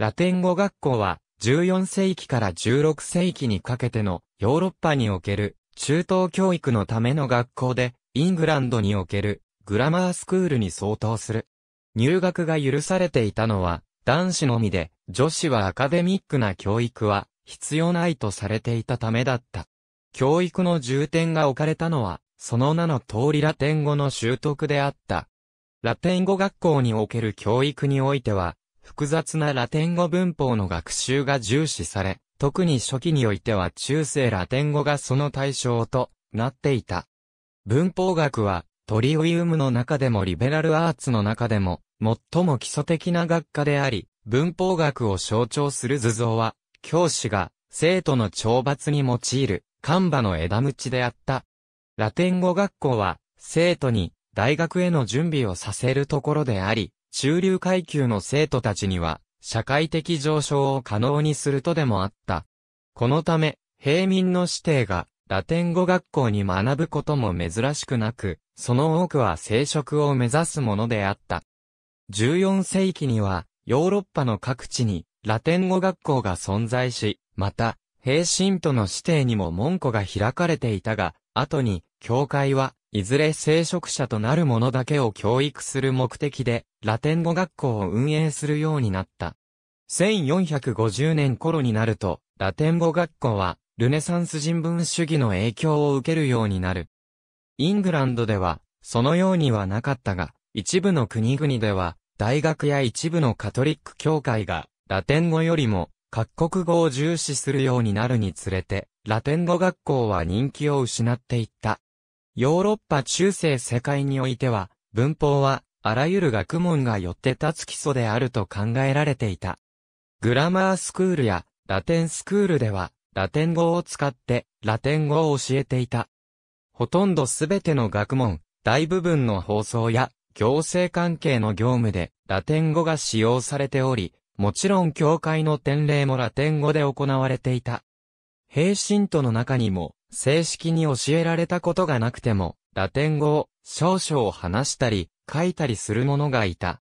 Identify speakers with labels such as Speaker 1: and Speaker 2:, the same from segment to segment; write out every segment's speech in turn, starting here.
Speaker 1: ラテン語学校は、14世紀から16世紀にかけてのヨーロッパにおける中東教育のための学校で、イングランドにおけるグラマースクールに相当する。入学が許されていたのは男子のみで、女子はアカデミックな教育は必要ないとされていたためだった。教育の重点が置かれたのは、その名の通りラテン語の習得であった。ラテン語学校における教育においては、複雑なラテン語文法の学習が重視され、特に初期においては中世ラテン語がその対象となっていた。文法学は、トリオイウムの中でもリベラルアーツの中でも、最も基礎的な学科であり、文法学を象徴する図像は、教師が生徒の懲罰に用いる、看板の枝鞭であった。ラテン語学校は、生徒に大学への準備をさせるところであり、中流階級の生徒たちには、社会的上昇を可能にするとでもあった。このため、平民の指弟が、ラテン語学校に学ぶことも珍しくなく、その多くは聖職を目指すものであった。14世紀には、ヨーロッパの各地に、ラテン語学校が存在し、また、平信徒の指定にも門戸が開かれていたが、後に、教会は、いずれ聖職者となる者だけを教育する目的で、ラテン語学校を運営するようになった。1450年頃になると、ラテン語学校は、ルネサンス人文主義の影響を受けるようになる。イングランドでは、そのようにはなかったが、一部の国々では、大学や一部のカトリック教会が、ラテン語よりも、各国語を重視するようになるにつれて、ラテン語学校は人気を失っていった。ヨーロッパ中世世界においては、文法は、あらゆる学問がよって立つ基礎であると考えられていた。グラマースクールや、ラテンスクールでは、ラテン語を使って、ラテン語を教えていた。ほとんどすべての学問、大部分の放送や、行政関係の業務で、ラテン語が使用されており、もちろん教会の典礼もラテン語で行われていた。平信徒の中にも、正式に教えられたことがなくても、ラテン語を少々話したり、書いたりする者がいた。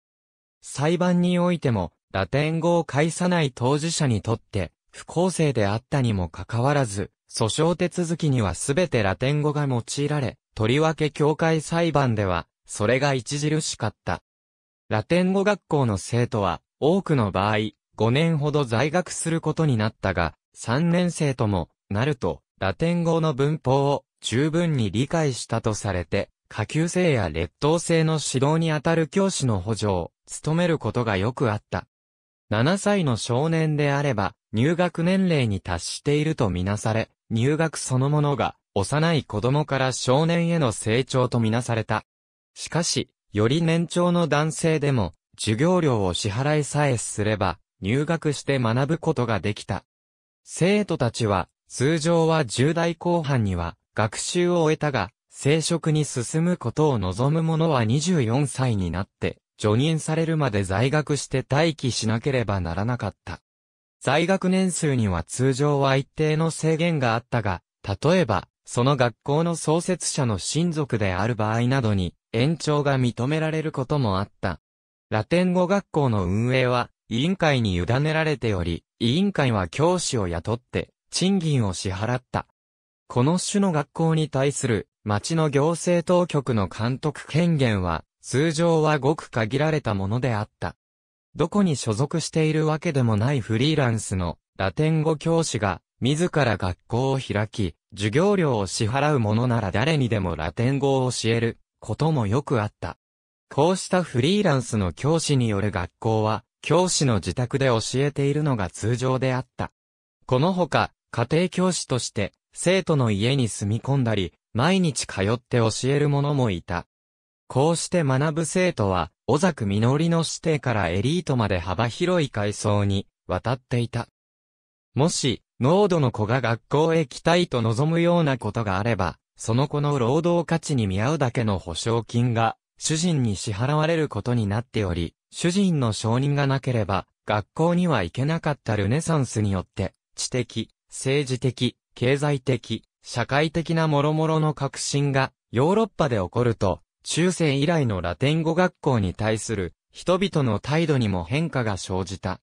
Speaker 1: 裁判においても、ラテン語を介さない当事者にとって、不公正であったにもかかわらず、訴訟手続きにはすべてラテン語が用いられ、とりわけ教会裁判では、それが著しかった。ラテン語学校の生徒は、多くの場合、5年ほど在学することになったが、3年生とも、なると、ラテン語の文法を十分に理解したとされて、下級生や劣等生の指導にあたる教師の補助を務めることがよくあった。7歳の少年であれば、入学年齢に達しているとみなされ、入学そのものが、幼い子供から少年への成長とみなされた。しかし、より年長の男性でも、授業料を支払いさえすれば、入学して学ぶことができた。生徒たちは、通常は10代後半には学習を終えたが、生殖に進むことを望む者は24歳になって、除任されるまで在学して待機しなければならなかった。在学年数には通常は一定の制限があったが、例えば、その学校の創設者の親族である場合などに延長が認められることもあった。ラテン語学校の運営は委員会に委ねられており、委員会は教師を雇って賃金を支払った。この種の学校に対する町の行政当局の監督権限は通常はごく限られたものであった。どこに所属しているわけでもないフリーランスのラテン語教師が自ら学校を開き、授業料を支払うものなら誰にでもラテン語を教えることもよくあった。こうしたフリーランスの教師による学校は、教師の自宅で教えているのが通常であった。このほか、家庭教師として、生徒の家に住み込んだり、毎日通って教える者もいた。こうして学ぶ生徒は、小作実のりの指定からエリートまで幅広い階層に渡っていた。もし、濃度の子が学校へ来たいと望むようなことがあれば、その子の労働価値に見合うだけの保証金が、主人に支払われることになっており、主人の承認がなければ、学校には行けなかったルネサンスによって、知的、政治的、経済的、社会的な諸々の革新がヨーロッパで起こると、中世以来のラテン語学校に対する人々の態度にも変化が生じた。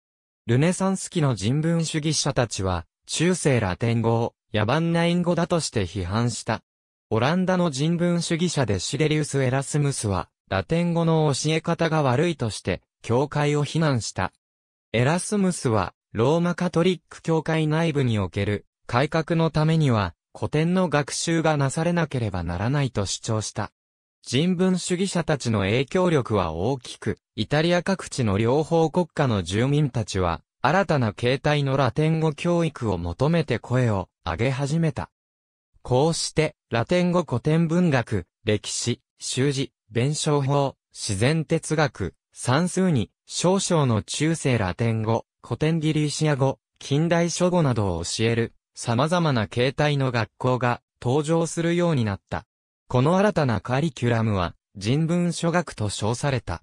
Speaker 1: ルネサンス期の人文主義者たちは、中世ラテン語を野蛮な隠語だとして批判した。オランダの人文主義者でシレリウス・エラスムスは、ラテン語の教え方が悪いとして、教会を非難した。エラスムスは、ローマカトリック教会内部における改革のためには古典の学習がなされなければならないと主張した。人文主義者たちの影響力は大きく、イタリア各地の両方国家の住民たちは、新たな形態のラテン語教育を求めて声を上げ始めた。こうして、ラテン語古典文学、歴史、習字、弁証法、自然哲学、算数に、少々の中世ラテン語、古典ギリシア語、近代書語などを教える、様々な形態の学校が登場するようになった。この新たなカリキュラムは、人文書学と称された。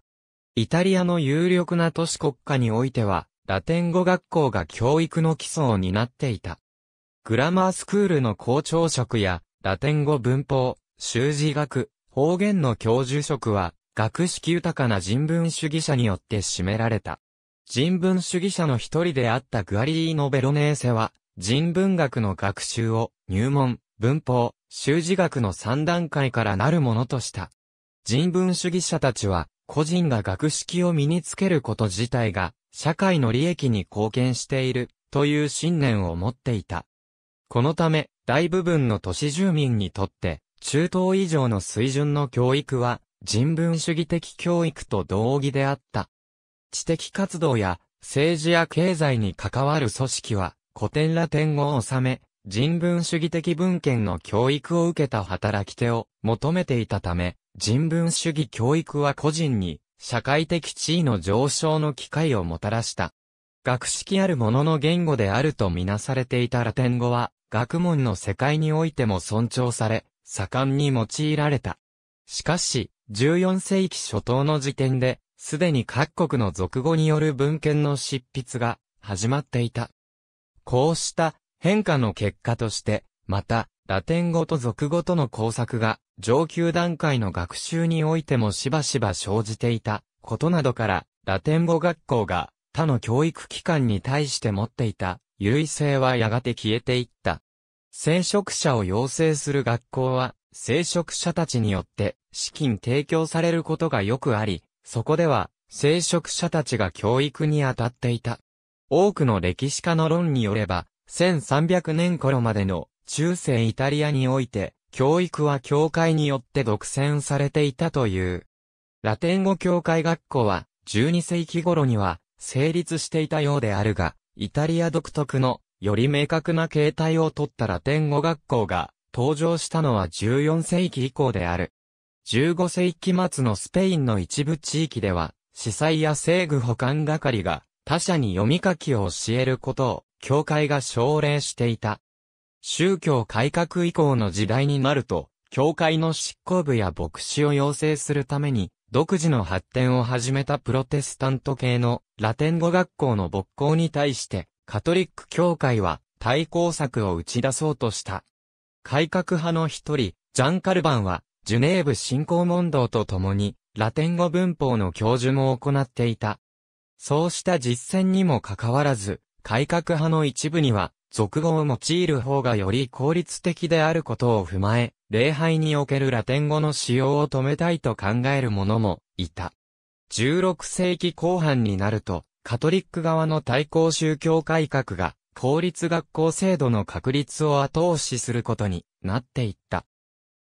Speaker 1: イタリアの有力な都市国家においては、ラテン語学校が教育の基礎を担っていた。グラマースクールの校長職や、ラテン語文法、習字学、方言の教授職は、学識豊かな人文主義者によって占められた。人文主義者の一人であったグアリーノ・ベロネーセは、人文学の学習を入門、文法、修辞学の3段階からなるものとした。人文主義者たちは、個人が学識を身につけること自体が、社会の利益に貢献している、という信念を持っていた。このため、大部分の都市住民にとって、中等以上の水準の教育は、人文主義的教育と同義であった。知的活動や政治や経済に関わる組織は古典ラテン語を治め、人文主義的文献の教育を受けた働き手を求めていたため、人文主義教育は個人に社会的地位の上昇の機会をもたらした。学識あるものの言語であるとみなされていたラテン語は、学問の世界においても尊重され、盛んに用いられた。しかし、14世紀初頭の時点で、すでに各国の俗語による文献の執筆が始まっていた。こうした変化の結果として、また、ラテン語と俗語との工作が上級段階の学習においてもしばしば生じていたことなどから、ラテン語学校が他の教育機関に対して持っていた優位性はやがて消えていった。聖職者を養成する学校は、聖職者たちによって資金提供されることがよくあり、そこでは、聖職者たちが教育に当たっていた。多くの歴史家の論によれば、1300年頃までの中世イタリアにおいて、教育は教会によって独占されていたという。ラテン語教会学校は、12世紀頃には、成立していたようであるが、イタリア独特の、より明確な形態をとったラテン語学校が、登場したのは14世紀以降である。15世紀末のスペインの一部地域では、司祭や制具保管係が他者に読み書きを教えることを教会が奨励していた。宗教改革以降の時代になると、教会の執行部や牧師を養成するために、独自の発展を始めたプロテスタント系のラテン語学校の勃興に対して、カトリック教会は対抗策を打ち出そうとした。改革派の一人、ジャン・カルバンは、ジュネーブ信興問答とともに、ラテン語文法の教授も行っていた。そうした実践にもかかわらず、改革派の一部には、俗語を用いる方がより効率的であることを踏まえ、礼拝におけるラテン語の使用を止めたいと考える者もいた。16世紀後半になると、カトリック側の対抗宗教改革が、公立学校制度の確立を後押しすることになっていった。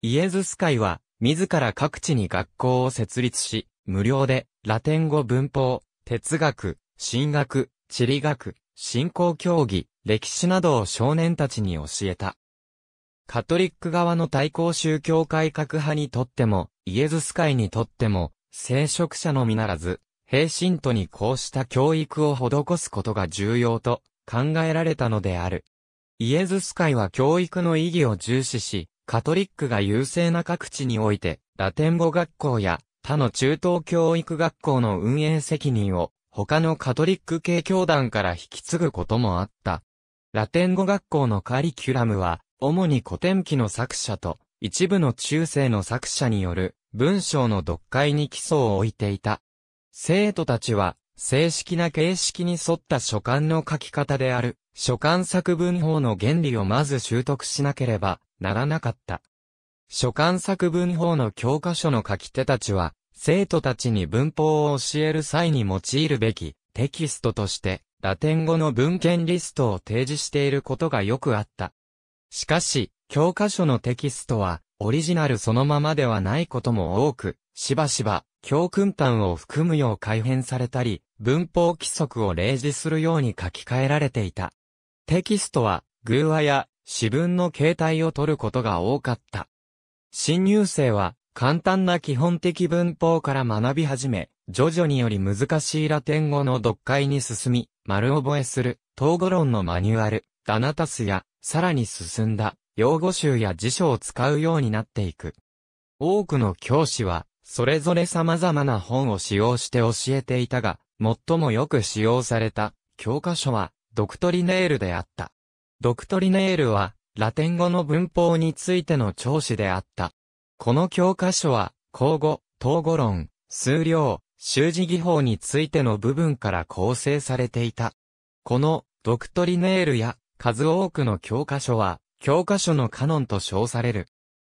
Speaker 1: イエズス会は、自ら各地に学校を設立し、無料で、ラテン語文法、哲学、神学、地理学、信仰教義、歴史などを少年たちに教えた。カトリック側の対抗宗教改革派にとっても、イエズス会にとっても、聖職者のみならず、平信徒にこうした教育を施すことが重要と考えられたのである。イエズス会は教育の意義を重視し、カトリックが優勢な各地において、ラテン語学校や他の中等教育学校の運営責任を他のカトリック系教団から引き継ぐこともあった。ラテン語学校のカリキュラムは、主に古典記の作者と一部の中世の作者による文章の読解に基礎を置いていた。生徒たちは正式な形式に沿った書簡の書き方である、書簡作文法の原理をまず習得しなければならなかった。書簡作文法の教科書の書き手たちは、生徒たちに文法を教える際に用いるべきテキストとして、ラテン語の文献リストを提示していることがよくあった。しかし、教科書のテキストは、オリジナルそのままではないことも多く、しばしば、教訓端を含むよう改変されたり、文法規則を例示するように書き換えられていた。テキストは、偶話や、詩文の形態を取ることが多かった。新入生は、簡単な基本的文法から学び始め、徐々により難しいラテン語の読解に進み、丸覚えする、統語論のマニュアル、ダナタスや、さらに進んだ、用語集や辞書を使うようになっていく。多くの教師は、それぞれ様々な本を使用して教えていたが、最もよく使用された教科書はドクトリネールであった。ドクトリネールはラテン語の文法についての聴取であった。この教科書は、口語、統語論、数量、習字技法についての部分から構成されていた。この、ドクトリネールや、数多くの教科書は、教科書のカノンと称される。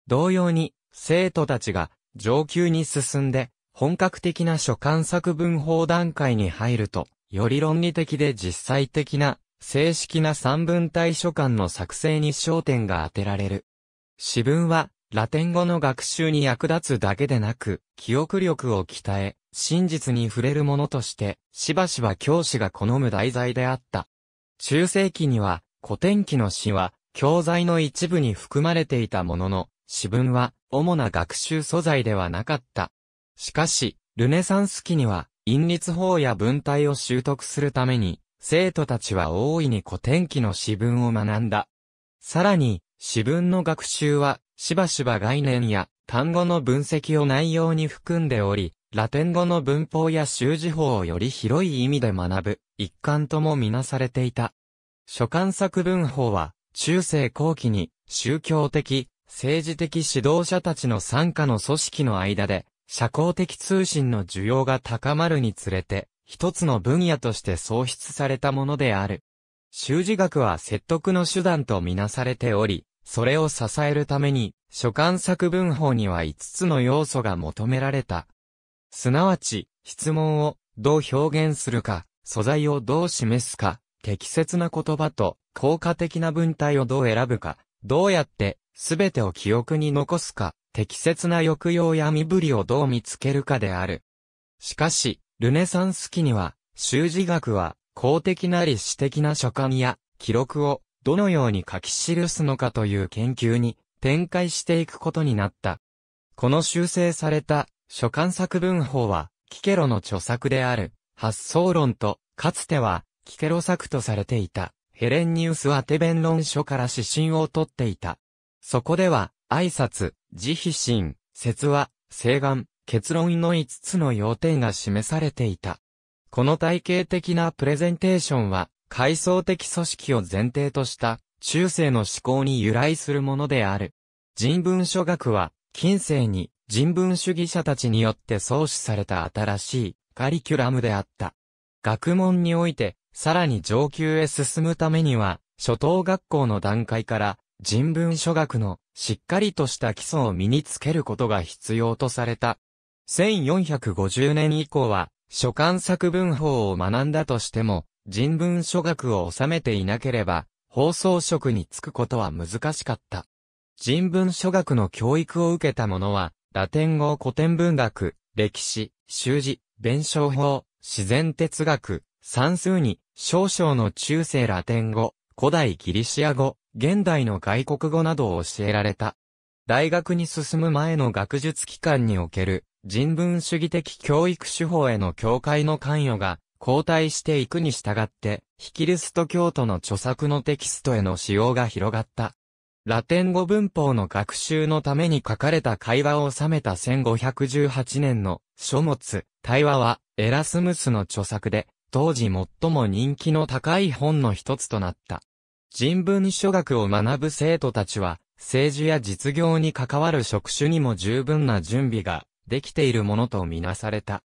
Speaker 1: 同様に、生徒たちが、上級に進んで、本格的な書簡作文法段階に入ると、より論理的で実際的な、正式な三文体書簡の作成に焦点が当てられる。詩文は、ラテン語の学習に役立つだけでなく、記憶力を鍛え、真実に触れるものとして、しばしば教師が好む題材であった。中世紀には、古典期の詩は、教材の一部に含まれていたものの、詩文は、主な学習素材ではなかった。しかし、ルネサンス期には、因律法や文体を習得するために、生徒たちは大いに古典記の詩文を学んだ。さらに、詩文の学習は、しばしば概念や単語の分析を内容に含んでおり、ラテン語の文法や習字法をより広い意味で学ぶ、一環ともみなされていた。書簡作文法は、中世後期に、宗教的、政治的指導者たちの参加の組織の間で、社交的通信の需要が高まるにつれて、一つの分野として創出されたものである。修辞学は説得の手段とみなされており、それを支えるために、書簡作文法には5つの要素が求められた。すなわち、質問をどう表現するか、素材をどう示すか、適切な言葉と効果的な文体をどう選ぶか、どうやって全てを記憶に残すか、適切な抑揚や身振りをどう見つけるかである。しかし、ルネサンス期には、修辞学は、公的なり私的な書簡や、記録を、どのように書き記すのかという研究に、展開していくことになった。この修正された、書簡作文法は、キケロの著作である、発想論と、かつては、キケロ作とされていた、ヘレンニウス・アテ弁論書から指針を取っていた。そこでは、挨拶、自費心、説話、正願、結論の5つの要点が示されていた。この体系的なプレゼンテーションは、階層的組織を前提とした中世の思考に由来するものである。人文書学は、近世に人文主義者たちによって創始された新しいカリキュラムであった。学問において、さらに上級へ進むためには、初等学校の段階から人文書学のしっかりとした基礎を身につけることが必要とされた。1450年以降は、書簡作文法を学んだとしても、人文書学を収めていなければ、放送職に就くことは難しかった。人文書学の教育を受けた者は、ラテン語古典文学、歴史、習字、弁証法、自然哲学、算数に、少々の中世ラテン語、古代ギリシア語、現代の外国語などを教えられた。大学に進む前の学術機関における人文主義的教育手法への教会の関与が後退していくに従って、ヒキリスト教徒の著作のテキストへの使用が広がった。ラテン語文法の学習のために書かれた会話を収めた1518年の書物、対話はエラスムスの著作で、当時最も人気の高い本の一つとなった。人文書学を学ぶ生徒たちは、政治や実業に関わる職種にも十分な準備ができているものとみなされた。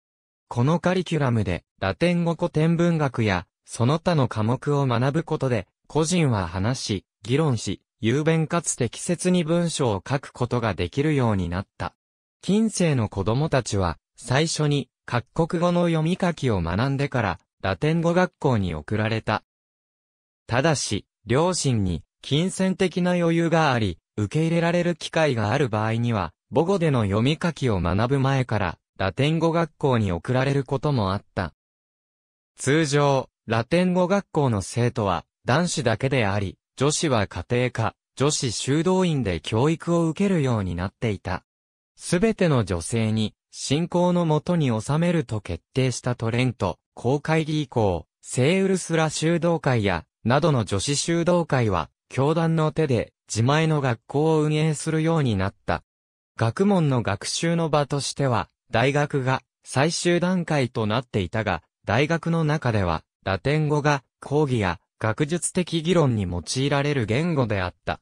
Speaker 1: このカリキュラムで、ラテン語古典文学や、その他の科目を学ぶことで、個人は話し、議論し、雄弁かつ適切に文章を書くことができるようになった。近世の子供たちは、最初に各国語の読み書きを学んでから、ラテン語学校に送られた。ただし、両親に金銭的な余裕があり、受け入れられる機会がある場合には、母語での読み書きを学ぶ前から、ラテン語学校に送られることもあった。通常、ラテン語学校の生徒は、男子だけであり、女子は家庭科、女子修道院で教育を受けるようになっていた。すべての女性に、信仰のもとに収めると決定したトレント、公会議以降、セーウルスラ修道会や、などの女子修道会は、教団の手で自前の学校を運営するようになった。学問の学習の場としては、大学が最終段階となっていたが、大学の中では、ラテン語が講義や学術的議論に用いられる言語であった。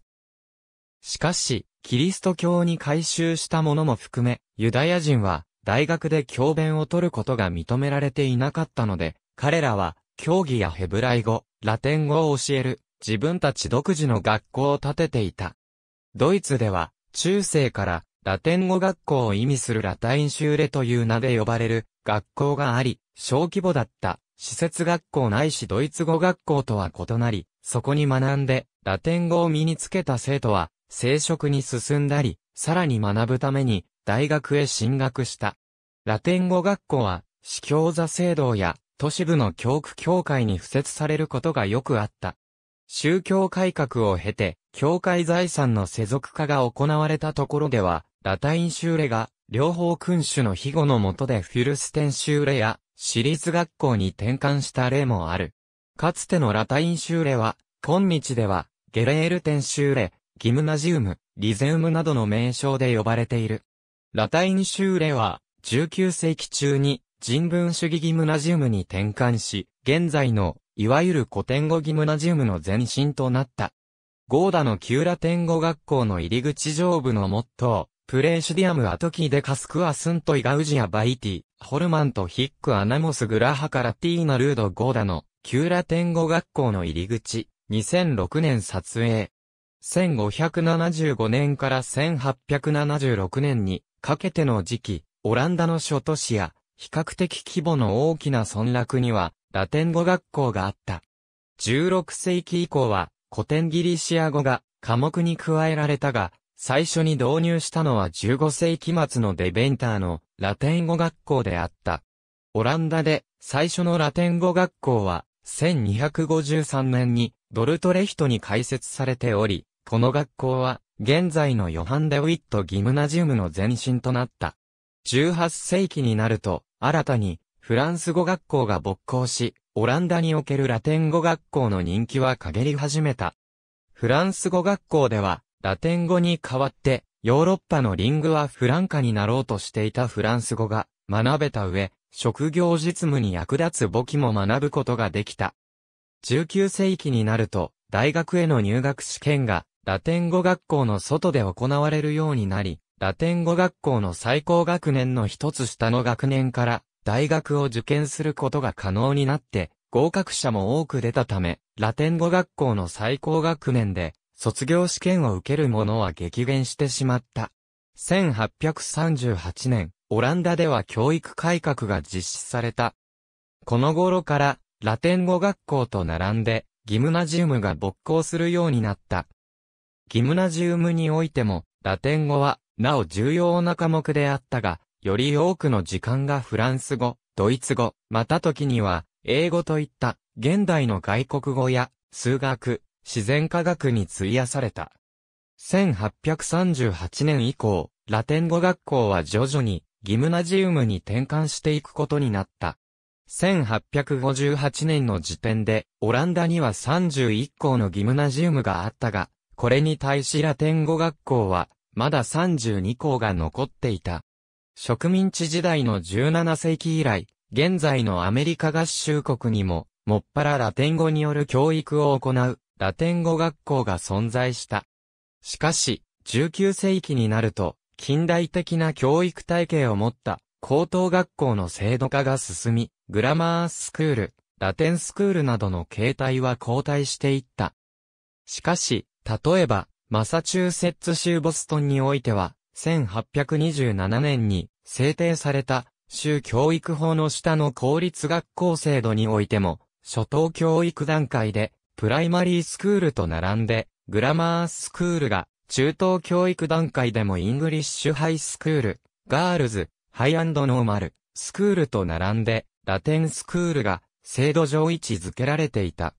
Speaker 1: しかし、キリスト教に改宗したものも含め、ユダヤ人は大学で教鞭を取ることが認められていなかったので、彼らは競技やヘブライ語、ラテン語を教える、自分たち独自の学校を建てていた。ドイツでは、中世から、ラテン語学校を意味するラタインシューレという名で呼ばれる学校があり、小規模だった施設学校ないしドイツ語学校とは異なり、そこに学んでラテン語を身につけた生徒は生殖に進んだり、さらに学ぶために大学へ進学した。ラテン語学校は、司教座制度や都市部の教区教会に付設されることがよくあった。宗教改革を経て、教会財産の世俗化が行われたところでは、ラタイン修例が、両方君主の庇護の下でフィルステン修例や、私立学校に転換した例もある。かつてのラタイン修例は、今日では、ゲレールテン修例、ギムナジウム、リゼウムなどの名称で呼ばれている。ラタイン修例は、19世紀中に人文主義ギムナジウムに転換し、現在の、いわゆる古典語ギムナジウムの前身となった。ゴーダのキューラ天語学校の入り口上部のモットー、プレーシディアムアトキデカスクアスントイガウジアバイティ、ホルマンとヒックアナモスグラハカラティーナルードゴーダの、キューラ天語学校の入り口、2006年撮影。1575年から1876年にかけての時期、オランダの諸都市や比較的規模の大きな村落には、ラテン語学校があった。16世紀以降は、古典ギリシア語が科目に加えられたが、最初に導入したのは15世紀末のデベンターのラテン語学校であった。オランダで最初のラテン語学校は1253年にドルトレヒトに開設されており、この学校は現在のヨハンデウィット・ギムナジウムの前身となった。18世紀になると新たに、フランス語学校が勃興し、オランダにおけるラテン語学校の人気は陰り始めた。フランス語学校では、ラテン語に代わって、ヨーロッパのリングはフランカになろうとしていたフランス語が学べた上、職業実務に役立つ簿記も学ぶことができた。19世紀になると、大学への入学試験がラテン語学校の外で行われるようになり、ラテン語学校の最高学年の一つ下の学年から大学を受験することが可能になって、合格者も多く出たため、ラテン語学校の最高学年で卒業試験を受ける者は激減してしまった。1838年、オランダでは教育改革が実施された。この頃から、ラテン語学校と並んで、ギムナジウムが勃興するようになった。ギムナジウムにおいても、ラテン語はなお重要な科目であったが、より多くの時間がフランス語、ドイツ語、また時には、英語といった、現代の外国語や、数学、自然科学に費やされた。1838年以降、ラテン語学校は徐々に、ギムナジウムに転換していくことになった。1858年の時点で、オランダには31校のギムナジウムがあったが、これに対しラテン語学校はまだ32校が残っていた。植民地時代の17世紀以来、現在のアメリカ合衆国にも、もっぱらラテン語による教育を行う、ラテン語学校が存在した。しかし、19世紀になると、近代的な教育体系を持った高等学校の制度化が進み、グラマースクール、ラテンスクールなどの形態は後退していった。しかし、例えば、マサチューセッツ州ボストンにおいては、1827年に制定された州教育法の下の公立学校制度においても、初等教育段階でプライマリースクールと並んで、グラマースクールが中等教育段階でもイングリッシュハイスクール、ガールズ、ハイノーマル、スクールと並んで、ラテンスクールが制度上位置づけられていた。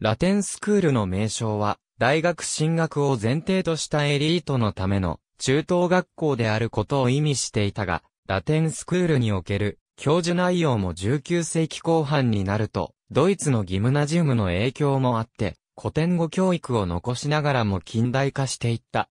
Speaker 1: ラテンスクールの名称は、大学進学を前提としたエリートのための中等学校であることを意味していたが、ラテンスクールにおける教授内容も19世紀後半になると、ドイツのギムナジウムの影響もあって、古典語教育を残しながらも近代化していった。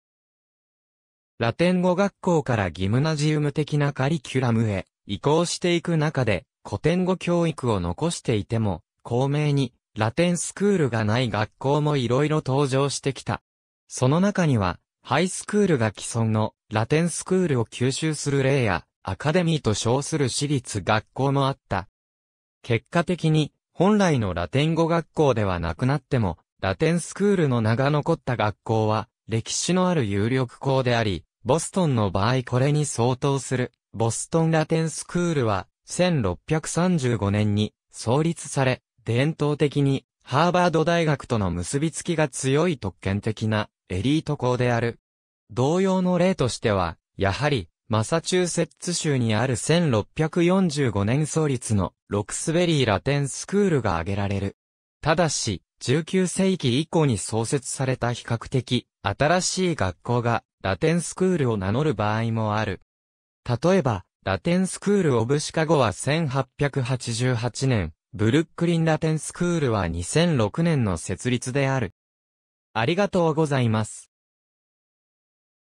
Speaker 1: ラテン語学校からギムナジウム的なカリキュラムへ移行していく中で、古典語教育を残していても、公明にラテンスクールがない学校もいろいろ登場してきた。その中には、ハイスクールが既存のラテンスクールを吸収する例や、アカデミーと称する私立学校もあった。結果的に、本来のラテン語学校ではなくなっても、ラテンスクールの名が残った学校は、歴史のある有力校であり、ボストンの場合これに相当する、ボストンラテンスクールは、1635年に創立され、伝統的に、ハーバード大学との結びつきが強い特権的なエリート校である。同様の例としては、やはり、マサチューセッツ州にある1645年創立のロクスベリーラテンスクールが挙げられる。ただし、19世紀以降に創設された比較的新しい学校がラテンスクールを名乗る場合もある。例えば、ラテンスクールオブシカゴは1888年、ブルックリンラテンスクールは2006年の設立である。ありがとうございます。